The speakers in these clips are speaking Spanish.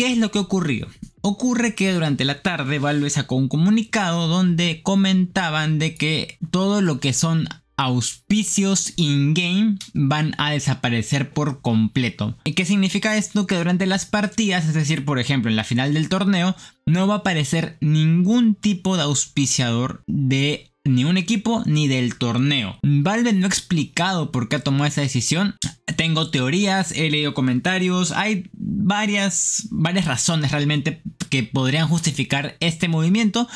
¿Qué es lo que ocurrió? Ocurre que durante la tarde Valve sacó un comunicado donde comentaban de que todo lo que son auspicios in-game van a desaparecer por completo. ¿Y qué significa esto? Que durante las partidas, es decir, por ejemplo, en la final del torneo, no va a aparecer ningún tipo de auspiciador de ni un equipo ni del torneo. Valve no ha explicado por qué tomó esa decisión, tengo teorías, he leído comentarios, hay varias, varias razones realmente que podrían justificar este movimiento.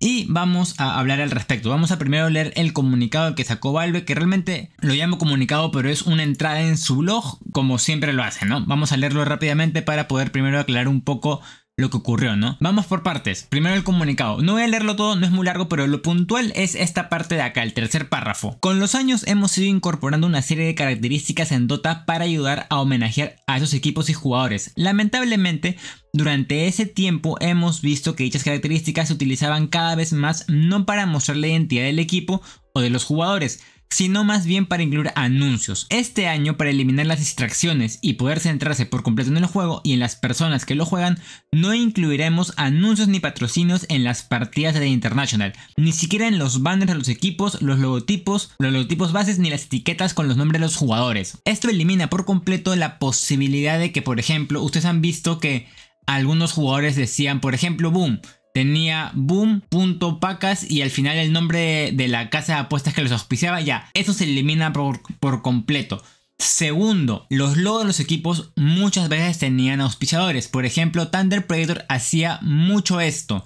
Y vamos a hablar al respecto. Vamos a primero leer el comunicado que sacó Valve, que realmente lo llamo comunicado, pero es una entrada en su blog, como siempre lo hace, ¿no? Vamos a leerlo rápidamente para poder primero aclarar un poco lo que ocurrió, ¿no? Vamos por partes. Primero el comunicado. No voy a leerlo todo, no es muy largo, pero lo puntual es esta parte de acá, el tercer párrafo. Con los años hemos ido incorporando una serie de características en Dota para ayudar a homenajear a esos equipos y jugadores. Lamentablemente, durante ese tiempo hemos visto que dichas características se utilizaban cada vez más no para mostrar la identidad del equipo o de los jugadores, sino más bien para incluir anuncios. Este año, para eliminar las distracciones y poder centrarse por completo en el juego y en las personas que lo juegan, no incluiremos anuncios ni patrocinios en las partidas de International, ni siquiera en los banners de los equipos, los logotipos, los logotipos bases ni las etiquetas con los nombres de los jugadores. Esto elimina por completo la posibilidad de que, por ejemplo, ustedes han visto que algunos jugadores decían, por ejemplo, boom, tenía boom.pacas y al final el nombre de la casa de apuestas que los auspiciaba ya, eso se elimina por, por completo. Segundo, los logos de los equipos muchas veces tenían auspiciadores. Por ejemplo, Thunder Predator hacía mucho esto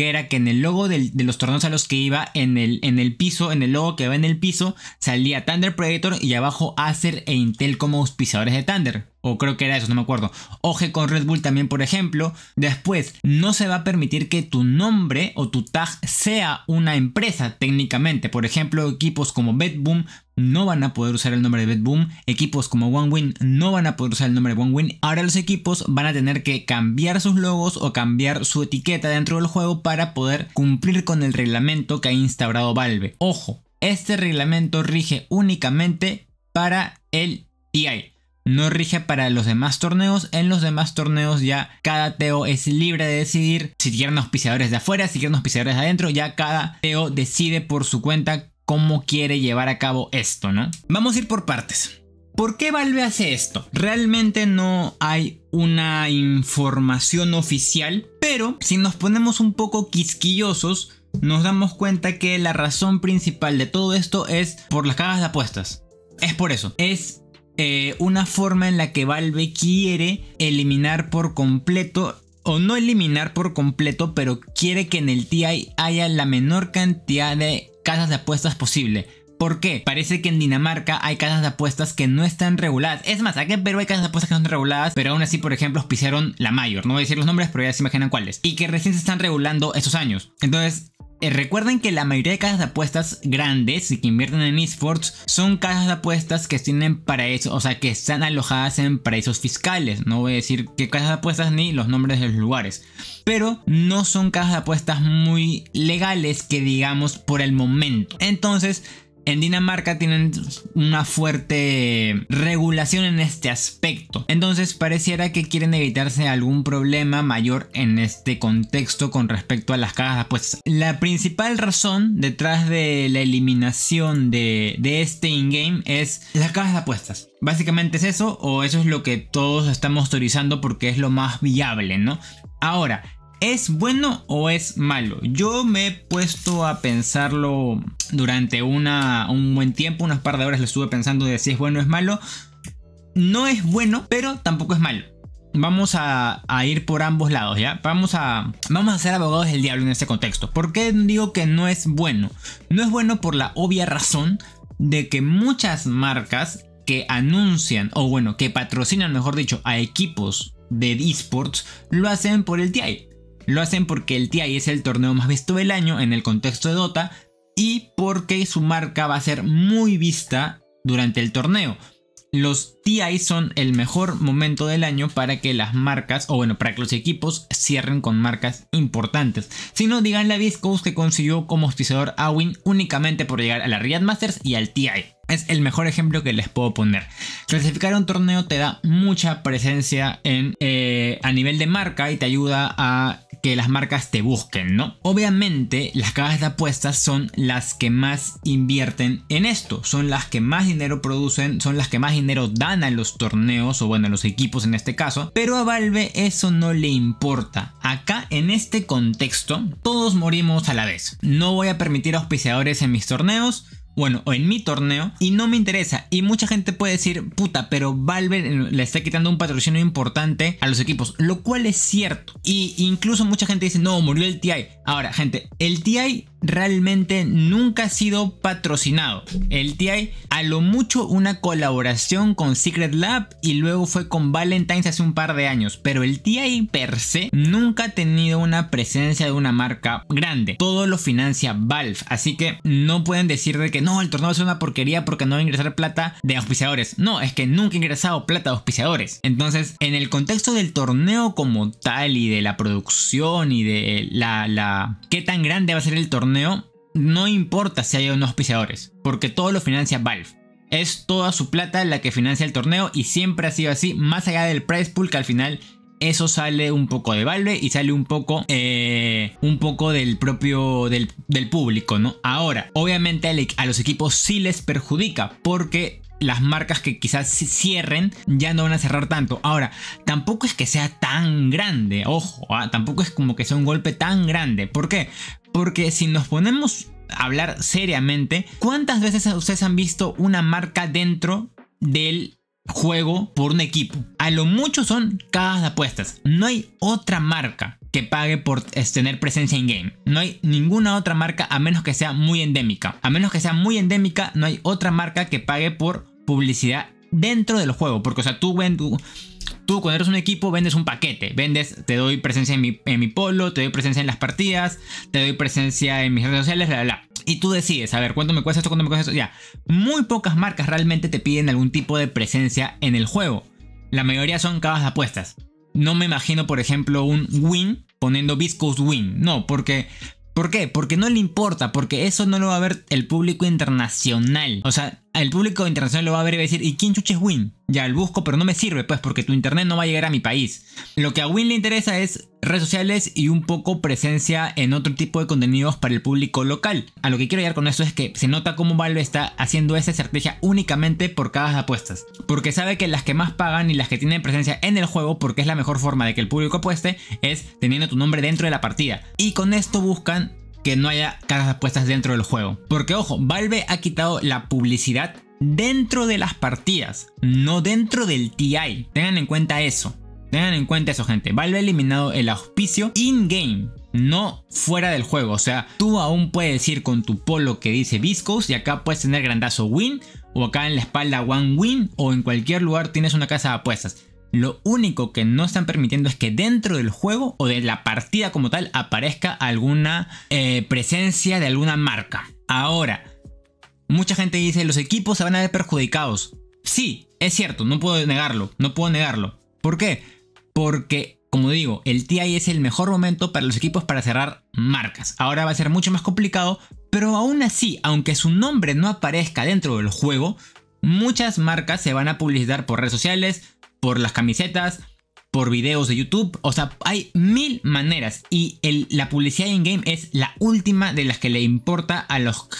que era que en el logo de los torneos a los que iba, en el, en el piso, en el logo que va en el piso, salía Thunder Predator y abajo Acer e Intel como auspiciadores de Thunder. O creo que era eso, no me acuerdo. Oje con Red Bull también, por ejemplo. Después, no se va a permitir que tu nombre o tu tag sea una empresa técnicamente. Por ejemplo, equipos como Bedboom no van a poder usar el nombre de Boom... Equipos como OneWin no van a poder usar el nombre de OneWin. Ahora los equipos van a tener que cambiar sus logos o cambiar su etiqueta dentro del juego para poder cumplir con el reglamento que ha instaurado Valve. Ojo, este reglamento rige únicamente para el TI. E no rige para los demás torneos. En los demás torneos ya cada TO es libre de decidir si quieren auspiciadores de afuera, si quieren auspiciadores de adentro. Ya cada TO decide por su cuenta cómo quiere llevar a cabo esto, ¿no? Vamos a ir por partes. ¿Por qué Valve hace esto? Realmente no hay una información oficial, pero si nos ponemos un poco quisquillosos, nos damos cuenta que la razón principal de todo esto es por las cajas de apuestas. Es por eso. Es eh, una forma en la que Valve quiere eliminar por completo o no eliminar por completo, pero quiere que en el TI haya la menor cantidad de casas de apuestas posible. ¿Por qué? Parece que en Dinamarca hay casas de apuestas que no están reguladas. Es más, aquí en Perú hay casas de apuestas que no están reguladas, pero aún así, por ejemplo, auspiciaron la Mayor. No voy a decir los nombres, pero ya se imaginan cuáles. Y que recién se están regulando estos años. Entonces, eh, recuerden que la mayoría de casas de apuestas grandes y que invierten en esports son casas de apuestas que tienen paraísos, o sea, que están alojadas en paraísos fiscales. No voy a decir qué casas de apuestas ni los nombres de los lugares. Pero no son casas de apuestas muy legales que digamos por el momento. Entonces, en Dinamarca tienen una fuerte regulación en este aspecto. Entonces pareciera que quieren evitarse algún problema mayor en este contexto con respecto a las cajas de apuestas. La principal razón detrás de la eliminación de, este in-game es las cajas de apuestas. Básicamente es eso o eso es lo que todos estamos autorizando porque es lo más viable, ¿no? Ahora, ¿Es bueno o es malo? Yo me he puesto a pensarlo durante una, un buen tiempo, unas par de horas lo estuve pensando de si es bueno o es malo. No es bueno, pero tampoco es malo. Vamos a, ir por ambos lados, ¿ya? Vamos a, vamos a ser abogados del diablo en este contexto. ¿Por qué digo que no es bueno? No es bueno por la obvia razón de que muchas marcas que anuncian, o bueno, que patrocinan, mejor dicho, a equipos de esports, lo hacen por el TI. Lo hacen porque el TI es el torneo más visto del año en el contexto de Dota y porque su marca va a ser muy vista durante el torneo. Los TI son el mejor momento del año para que las marcas, o bueno, para que los equipos cierren con marcas importantes. Si no, digan la discos que consiguió como a Win únicamente por llegar a la Riyadh Masters y al TI. Es el mejor ejemplo que les puedo poner. Clasificar a un torneo te da mucha presencia en, eh, a nivel de marca y te ayuda a que las marcas te busquen, ¿no? Obviamente las cajas de apuestas son las que más invierten en esto, son las que más dinero producen, son las que más dinero dan a los torneos o bueno, a los equipos en este caso, pero a Valve eso no le importa. Acá en este contexto todos morimos a la vez. No voy a permitir auspiciadores en mis torneos, bueno, o en mi torneo y no me interesa. Y mucha gente puede decir, puta, pero Valve eh, le está quitando un patrocinio importante a los equipos, lo cual es cierto. Y incluso mucha gente dice, no, murió el TI. Ahora, gente, el TI realmente nunca ha sido patrocinado. El TI a lo mucho una colaboración con Secret Lab y luego fue con Valentine's hace un par de años, pero el TI per se nunca ha tenido una presencia de una marca grande. Todo lo financia Valve, así que no pueden decir de que no, el torneo es una porquería porque no va a ingresar plata de auspiciadores. No, es que nunca ha ingresado plata de auspiciadores. Entonces, en el contexto del torneo como tal y de la producción y de la, la qué tan grande va a ser el torneo no importa si hay unos auspiciadores, porque todo lo financia Valve. Es toda su plata la que financia el torneo y siempre ha sido así, más allá del prize pool que al final eso sale un poco de Valve y sale un poco, eh, un poco del propio, del, del, público, ¿no? Ahora, obviamente a los equipos sí les perjudica porque las marcas que quizás cierren ya no van a cerrar tanto. Ahora, tampoco es que sea tan grande, ojo, ah, tampoco es como que sea un golpe tan grande. ¿Por qué? Porque si nos ponemos a hablar seriamente, ¿cuántas veces ustedes han visto una marca dentro del juego por un equipo? A lo mucho son cajas de apuestas. No hay otra marca que pague por este, tener presencia en game No hay ninguna otra marca a menos que sea muy endémica. A menos que sea muy endémica, no hay otra marca que pague por publicidad dentro del juego. Porque, o sea, tú, tú, cuando eres un equipo vendes un paquete. Vendes, te doy presencia en mi, polo, te doy presencia en las partidas, te doy presencia en mis redes sociales, bla, bla, Y tú decides, a ver, ¿cuánto me cuesta esto? ¿Cuánto me cuesta esto? Ya, muy pocas marcas realmente te piden algún tipo de presencia en el juego. La mayoría son de apuestas. No me imagino, por ejemplo, un win poniendo viscos Win. No, porque ¿Por qué? Porque no le importa, porque eso no lo va a ver el público internacional. O sea, el público internacional lo va a ver y va a decir, ¿y quién chuches Win? Ya, el busco, pero no me sirve, pues, porque tu internet no va a llegar a mi país. Lo que a Win le interesa es redes sociales y un poco presencia en otro tipo de contenidos para el público local. A lo que quiero llegar con eso es que se nota cómo Valve está haciendo esa estrategia únicamente por cada apuestas. Porque sabe que las que más pagan y las que tienen presencia en el juego, porque es la mejor forma de que el público apueste, es teniendo tu nombre dentro de la partida. Y con esto buscan que no haya casas de apuestas dentro del juego. Porque ojo, Valve ha quitado la publicidad dentro de las partidas, no dentro del TI. Tengan en cuenta eso. Tengan en cuenta eso, gente. Valve ha eliminado el auspicio in-game no fuera del juego. O sea, tú aún puedes ir con tu polo que dice Viscos y acá puedes tener grandazo win o acá en la espalda one win o en cualquier lugar tienes una casa de apuestas. Lo único que no están permitiendo es que dentro del juego o de la partida como tal aparezca alguna eh, presencia de alguna marca. Ahora, mucha gente dice los equipos se van a ver perjudicados. Sí, es cierto, no puedo negarlo, no puedo negarlo. ¿Por qué? Porque como digo, el TI es el mejor momento para los equipos para cerrar marcas. Ahora va a ser mucho más complicado, pero aún así, aunque su nombre no aparezca dentro del juego, muchas marcas se van a publicitar por redes sociales, por las camisetas, por videos de YouTube. O sea, hay mil maneras. Y la publicidad in-game es la última de las que le importa a,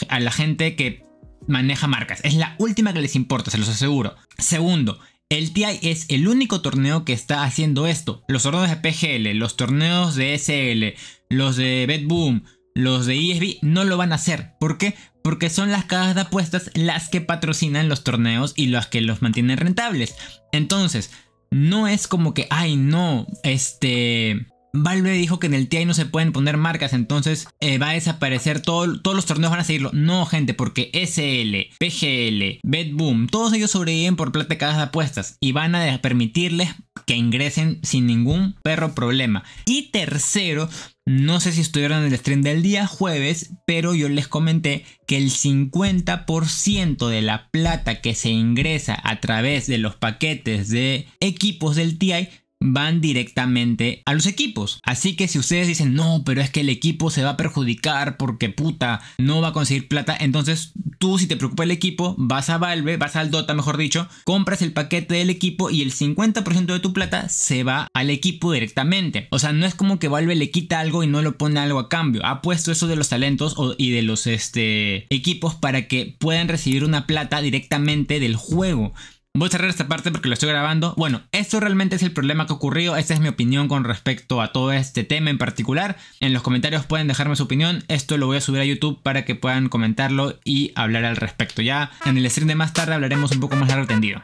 a la gente que maneja marcas. Es la última que les importa, se los aseguro. Segundo, el TI es el único torneo que está haciendo esto. Los torneos de PGL, los torneos de SL, los de BetBoom, los de ESB no lo van a hacer. ¿Por qué? Porque son las cajas de apuestas las que patrocinan los torneos y las que los mantienen rentables. Entonces, no es como que, ay, no, este Valve dijo que en el TI no se pueden poner marcas, entonces eh, va a desaparecer todo, todos los torneos van a seguirlo. No, gente, porque SL, PGL, BetBoom, todos ellos sobreviven por plata de de apuestas y van a permitirles que ingresen sin ningún perro problema. Y tercero, no sé si estuvieron en el stream del día jueves, pero yo les comenté que el 50% de la plata que se ingresa a través de los paquetes de equipos del TI van directamente a los equipos. Así que si ustedes dicen, no, pero es que el equipo se va a perjudicar porque puta, no va a conseguir plata, entonces tú si te preocupa el equipo, vas a Valve, vas al Dota mejor dicho, compras el paquete del equipo y el 50% de tu plata se va al equipo directamente. O sea, no es como que Valve le quita algo y no le pone algo a cambio. Ha puesto eso de los talentos y de los este, equipos para que puedan recibir una plata directamente del juego. Voy a cerrar esta parte porque lo estoy grabando. Bueno, esto realmente es el problema que ocurrió. Esta es mi opinión con respecto a todo este tema en particular. En los comentarios pueden dejarme su opinión. Esto lo voy a subir a YouTube para que puedan comentarlo y hablar al respecto. Ya en el stream de más tarde hablaremos un poco más largo tendido.